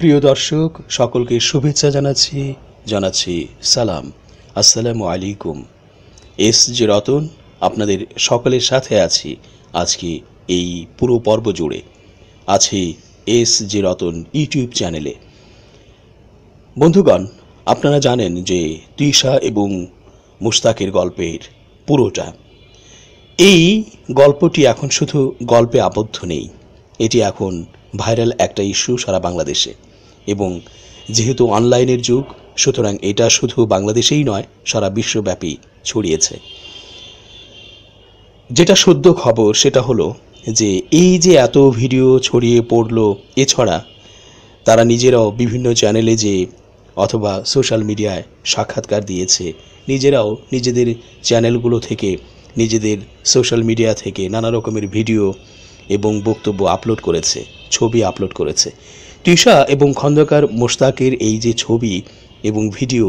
প্রিয় দর্শক সকলকে শুভেচ্ছা জানাচ্ছি জানাচ্ছি সালাম আসসালামু আলাইকুম এস জি রতন আপনাদের সকলের সাথে আছি আজকে এই পুরো পর্ব জুড়ে আছি এস জে রতন ইউটিউব চ্যানেলে বন্ধুগণ আপনারা জানেন যে তৃষা এবং মুস্তাকের গল্পের পুরোটা এই গল্পটি এখন শুধু গল্পে আবদ্ধ নেই এটি এখন ভাইরাল একটা ইস্যু সারা বাংলাদেশে এবং যেহেতু অনলাইনের যুগ সুতরাং এটা শুধু বাংলাদেশেই নয় সারা বিশ্বব্যাপী ছড়িয়েছে যেটা সদ্য খবর সেটা হলো যে এই যে এত ভিডিও ছড়িয়ে পড়ল এছাড়া তারা নিজেরাও বিভিন্ন চ্যানেলে যে অথবা সোশ্যাল মিডিয়ায় সাক্ষাৎকার দিয়েছে নিজেরাও নিজেদের চ্যানেলগুলো থেকে নিজেদের সোশ্যাল মিডিয়া থেকে নানা রকমের ভিডিও এবং বক্তব্য আপলোড করেছে ছবি আপলোড করেছে তৃষা এবং খন্দকার মোশতাকের এই যে ছবি এবং ভিডিও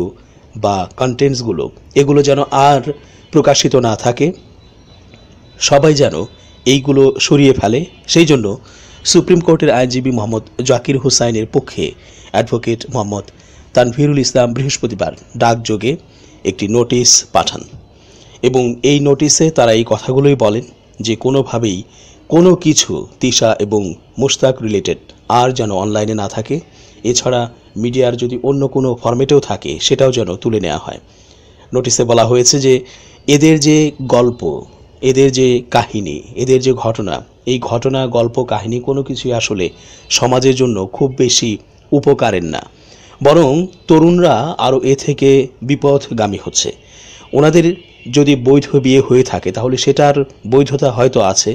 বা কন্টেন্টসগুলো এগুলো যেন আর প্রকাশিত না থাকে সবাই যেন এইগুলো সরিয়ে ফেলে সেই জন্য সুপ্রিম কোর্টের আইনজীবী মোহাম্মদ জাকির হুসাইনের পক্ষে অ্যাডভোকেট মোহাম্মদ তানভিরুল ইসলাম বৃহস্পতিবার ডাকযোগে একটি নোটিশ পাঠান এবং এই নোটিশে তারা এই কথাগুলোই বলেন যে কোনোভাবেই কোনো কিছু তিশা এবং মুস্তাক রিলেটেড আর যেন অনলাইনে না থাকে এছাড়া মিডিয়ার যদি অন্য কোনো ফর্মেটেও থাকে সেটাও যেন তুলে নেওয়া হয় নোটিসে বলা হয়েছে যে এদের যে গল্প এদের যে কাহিনী এদের যে ঘটনা এই ঘটনা গল্প কাহিনী কোনো কিছুই আসলে সমাজের জন্য খুব বেশি উপকারের না বরং তরুণরা আরও এ থেকে বিপদগামী হচ্ছে ওনাদের যদি বৈধ বিয়ে হয়ে থাকে তাহলে সেটার বৈধতা হয়তো আছে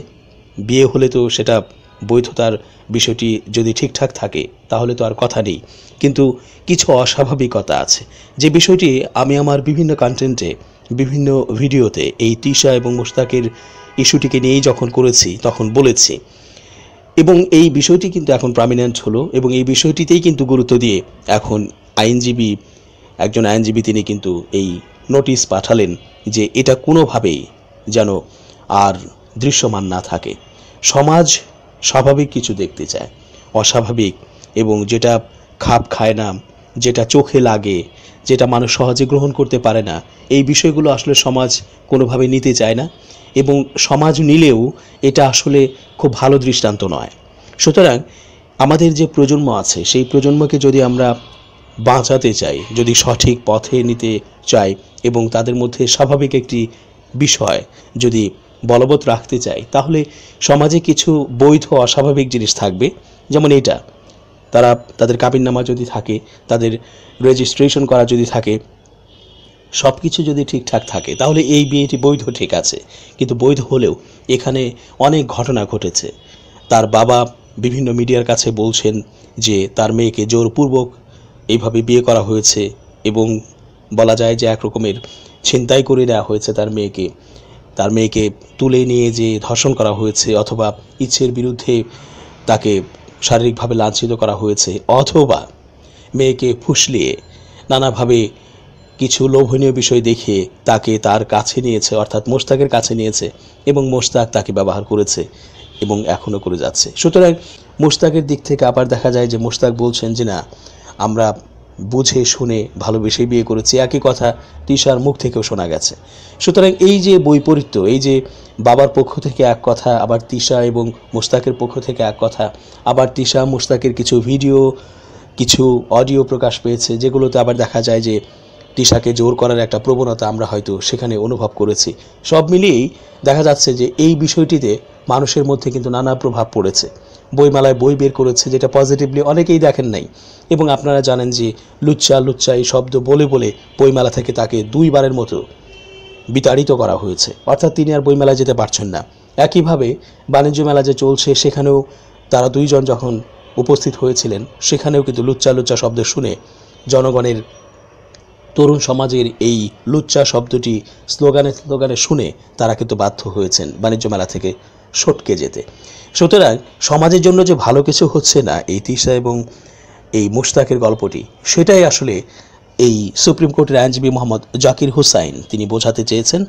বিয়ে হলে তো সেটা বৈধতার বিষয়টি যদি ঠিকঠাক থাকে তাহলে তো আর কথা নেই কিন্তু কিছু অস্বাভাবিকতা আছে যে বিষয়টি আমি আমার বিভিন্ন কন্টেন্টে বিভিন্ন ভিডিওতে এই তিশা এবং মোস্তাকের ইস্যুটিকে নিয়েই যখন করেছি তখন বলেছি এবং এই বিষয়টি কিন্তু এখন প্রমিনেন্ট হলো এবং এই বিষয়টিতেই কিন্তু গুরুত্ব দিয়ে এখন আইনজীবী একজন আইনজীবী তিনি কিন্তু এই নোটিশ পাঠালেন যে এটা কোনোভাবেই যেন আর দৃশ্যমান না থাকে সমাজ স্বাভাবিক কিছু দেখতে চায় অস্বাভাবিক এবং যেটা খাপ খায় না যেটা চোখে লাগে যেটা মানুষ সহজে গ্রহণ করতে পারে না এই বিষয়গুলো আসলে সমাজ কোনোভাবে নিতে চায় না এবং সমাজ নিলেও এটা আসলে খুব ভালো দৃষ্টান্ত নয় সুতরাং আমাদের যে প্রজন্ম আছে সেই প্রজন্মকে যদি আমরা বাঁচাতে চাই যদি সঠিক পথে নিতে চাই এবং তাদের মধ্যে স্বাভাবিক একটি বিষয় যদি বলবৎ রাখতে চাই তাহলে সমাজে কিছু বৈধ অস্বাভাবিক জিনিস থাকবে যেমন এটা তারা তাদের নামা যদি থাকে তাদের রেজিস্ট্রেশন করা যদি থাকে সব কিছু যদি ঠিকঠাক থাকে তাহলে এই বিয়েটি বৈধ ঠিক আছে কিন্তু বৈধ হলেও এখানে অনেক ঘটনা ঘটেছে তার বাবা বিভিন্ন মিডিয়ার কাছে বলছেন যে তার মেয়েকে জোরপূর্বক এইভাবে বিয়ে করা হয়েছে এবং বলা যায় যে একরকমের ছিনতাই করে দেওয়া হয়েছে তার মেয়েকে তার মেয়েকে তুলে নিয়ে যে ধর্ষণ করা হয়েছে অথবা ইচ্ছের বিরুদ্ধে তাকে শারীরিকভাবে লাঞ্ছিত করা হয়েছে অথবা মেয়েকে ফুসলিয়ে নানাভাবে কিছু লোভনীয় বিষয় দেখিয়ে তাকে তার কাছে নিয়েছে অর্থাৎ মোস্তাকের কাছে নিয়েছে এবং মোস্তাক তাকে ব্যবহার করেছে এবং এখনও করে যাচ্ছে সুতরাং মোস্তাকের দিক থেকে আবার দেখা যায় যে মোস্তাক বলছেন যে না আমরা বুঝে শুনে ভালোবেসে বিয়ে করেছে একই কথা তৃষার মুখ থেকেও শোনা গেছে সুতরাং এই যে বৈপরীত্য এই যে বাবার পক্ষ থেকে এক কথা আবার তৃষা এবং মোস্তাকের পক্ষ থেকে এক কথা আবার তৃষা মোস্তাকের কিছু ভিডিও কিছু অডিও প্রকাশ পেয়েছে যেগুলোতে আবার দেখা যায় যে তৃষাকে জোর করার একটা প্রবণতা আমরা হয়তো সেখানে অনুভব করেছি সব মিলিয়েই দেখা যাচ্ছে যে এই বিষয়টিতে মানুষের মধ্যে কিন্তু নানা প্রভাব পড়েছে বইমালায় বই বের করেছে যেটা পজিটিভলি অনেকেই দেখেন নাই এবং আপনারা জানেন যে লুচ্চা লুচ্চা এই শব্দ বলে বলে বইমেলা থেকে তাকে দুইবারের মতো বিতাড়িত করা হয়েছে অর্থাৎ তিনি আর বইমেলায় যেতে পারছেন না একইভাবে বাণিজ্য মেলা যে চলছে সেখানেও তারা দুইজন যখন উপস্থিত হয়েছিলেন সেখানেও কিন্তু লুচ্চা লুচ্চা শব্দ শুনে জনগণের তরুণ সমাজের এই লুচ্চা শব্দটি স্লোগানে স্লোগানে শুনে তারা কিন্তু বাধ্য হয়েছেন বাণিজ্য মেলা থেকে সটকে যেতে সুতরাং সমাজের জন্য যে ভালো কিছু হচ্ছে না এই তিসা এবং এই মুশতাকের গল্পটি সেটাই আসলে এই সুপ্রিম কোর্টের আইনজীবী মোহাম্মদ জাকির হুসাইন তিনি বোঝাতে চেয়েছেন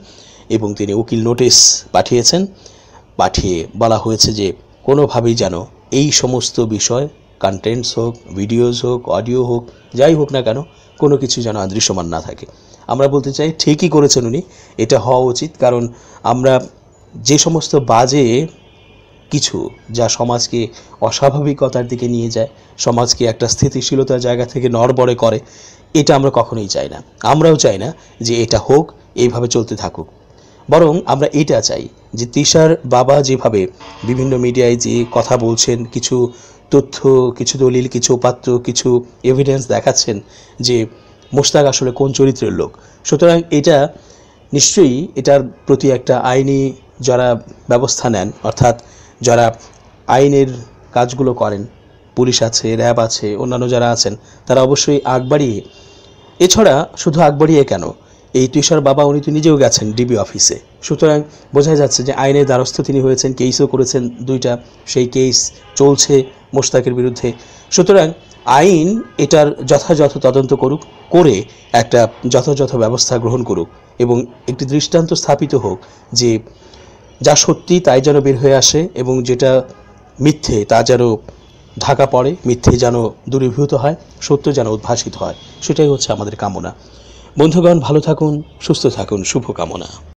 এবং তিনি উকিল নোটিশ পাঠিয়েছেন পাঠিয়ে বলা হয়েছে যে কোনোভাবেই যেন এই সমস্ত বিষয় কন্টেন্টস হোক ভিডিওস হোক অডিও হোক যাই হোক না কেন কোনো কিছু যেন দৃশ্যমান না থাকে আমরা বলতে চাই ঠিকই করেছেন উনি এটা হওয়া উচিত কারণ আমরা যে সমস্ত বাজে কিছু যা সমাজকে অস্বাভাবিকতার দিকে নিয়ে যায় সমাজকে একটা স্থিতিশীলতার জায়গা থেকে নড়বড়ে করে এটা আমরা কখনোই চাই না আমরাও চাই না যে এটা হোক এইভাবে চলতে থাকুক বরং আমরা এটা চাই যে তিশার বাবা যেভাবে বিভিন্ন মিডিয়ায় যে কথা বলছেন কিছু তথ্য কিছু দলিল কিছু উপাত্র কিছু এভিডেন্স দেখাচ্ছেন যে মোশতাক আসলে কোন চরিত্রের লোক সুতরাং এটা নিশ্চয়ই এটার প্রতি একটা আইনি যারা ব্যবস্থা নেন অর্থাৎ যারা আইনের কাজগুলো করেন পুলিশ আছে র্যাব আছে অন্যান্য যারা আছেন তারা অবশ্যই আগ বাড়িয়ে এছাড়া শুধু আগ বাড়িয়ে কেন এই তুষার বাবা উনি তো নিজেও গেছেন ডিবি অফিসে সুতরাং বোঝা যাচ্ছে যে আইনের দ্বারস্থ তিনি হয়েছেন কেসও করেছেন দুইটা সেই কেস চলছে মোশতাকের বিরুদ্ধে সুতরাং আইন এটার যথাযথ তদন্ত করুক করে একটা যথাযথ ব্যবস্থা গ্রহণ করুক এবং একটি দৃষ্টান্ত স্থাপিত হোক যে যা সত্যি তাই যেন বের হয়ে আসে এবং যেটা মিথ্যে তা যেন ঢাকা পড়ে মিথ্যে যেন দূরীভূত হয় সত্য যেন উদ্ভাসিত হয় সেটাই হচ্ছে আমাদের কামনা বন্ধুগণ ভালো থাকুন সুস্থ থাকুন শুভকামনা